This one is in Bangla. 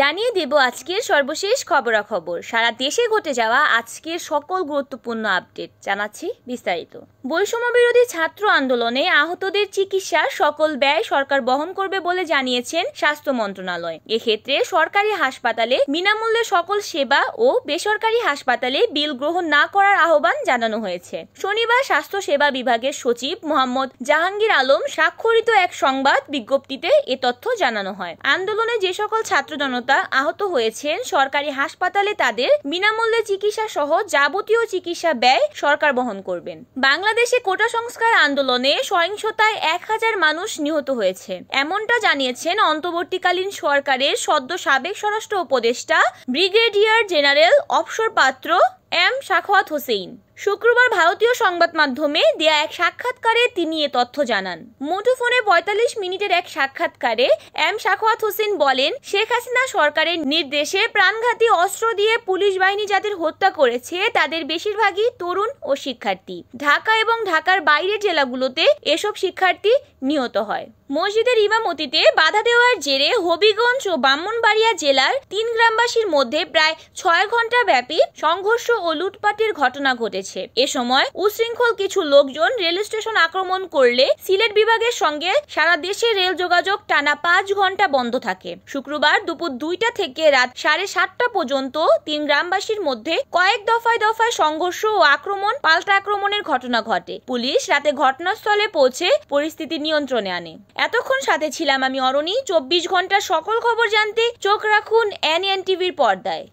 জানিয়ে দেব আজকের সর্বশেষ খবরাখবর সারা দেশে ঘটে যাওয়া আজকের সকল গুরুত্বপূর্ণ আপডেট জানাচ্ছি বিস্তারিত বৈষম্য বিরোধী ছাত্র আন্দোলনে আহতদের চিকিৎসা সকল ব্যয় সরকার বহন করবে বলে জানিয়েছেন স্বাস্থ্য মন্ত্রণালয় এক্ষেত্রে সরকারি হাসপাতালে বিনামূল্যে সকল সেবা ও বেসরকারি হাসপাতালে বিল গ্রহণ না করার আহ্বান জানানো হয়েছে শনিবার স্বাস্থ্য সেবা বিভাগের সচিব মোহাম্মদ জাহাঙ্গীর আলম স্বাক্ষরিত এক সংবাদ বিজ্ঞপ্তিতে এ তথ্য জানানো হয় আন্দোলনে যে সকল ছাত্র জনতা শ্রোতা আহত হয়েছেন সরকারি হাসপাতালে তাদের বিনামূল্যে চিকিৎসা সহ যাবতীয় চিকিৎসা ব্যয় সরকার বহন করবেন বাংলাদেশে কোটা সংস্কার আন্দোলনে সহিংসতায় এক হাজার মানুষ নিহত হয়েছে এমনটা জানিয়েছেন অন্তর্বর্তীকালীন সরকারের সদ্য সাবেক স্বরাষ্ট্র উপদেষ্টা ব্রিগেডিয়ার জেনারেল অফসর পাত্র এম শাখওয়াত হোসেন শুক্রবার ভারতীয় সংবাদ মাধ্যমে দেয়া এক সাক্ষাৎকারে তিনি এ তথ্য জানান মুঠোফোনে পঁয়তাল্লিশ মিনিটের এক সাক্ষাৎকারে এম শাখওয়াত হোসেন বলেন শেখ হাসিনা সরকারের নির্দেশে প্রাণঘাতী অস্ত্র দিয়ে পুলিশ বাহিনী যাদের হত্যা করেছে তাদের বেশিরভাগই তরুণ ও শিক্ষার্থী ঢাকা এবং ঢাকার বাইরের জেলাগুলোতে এসব শিক্ষার্থী নিহত হয় মসজিদের ইমামতিতে বাধা দেওয়ার জেরে হবিগঞ্জ ও ব্রাহ্মণবাড়িয়া জেলার তিন গ্রামবাসীর মধ্যে প্রায় ছয় ঘন্টা ব্যাপী সংঘর্ষ ও লুটপাটের ঘটনা ঘটেছে হয়েছে এ সময় উশৃঙ্খল কিছু লোকজন রেল স্টেশন আক্রমণ করলে সিলেট বিভাগের সঙ্গে সারা দেশে রেল যোগাযোগ টানা পাঁচ ঘন্টা বন্ধ থাকে শুক্রবার দুপুর দুইটা থেকে রাত সাড়ে সাতটা পর্যন্ত তিন গ্রামবাসীর মধ্যে কয়েক দফায় দফায় সংঘর্ষ ও আক্রমণ পাল্টা আক্রমণের ঘটনা ঘটে পুলিশ রাতে ঘটনাস্থলে পৌঁছে পরিস্থিতি নিয়ন্ত্রণে আনে এতক্ষণ সাথে ছিলাম আমি অরণি চব্বিশ ঘন্টা সকল খবর জানতে চোখ রাখুন এনএন টিভির পর্দায়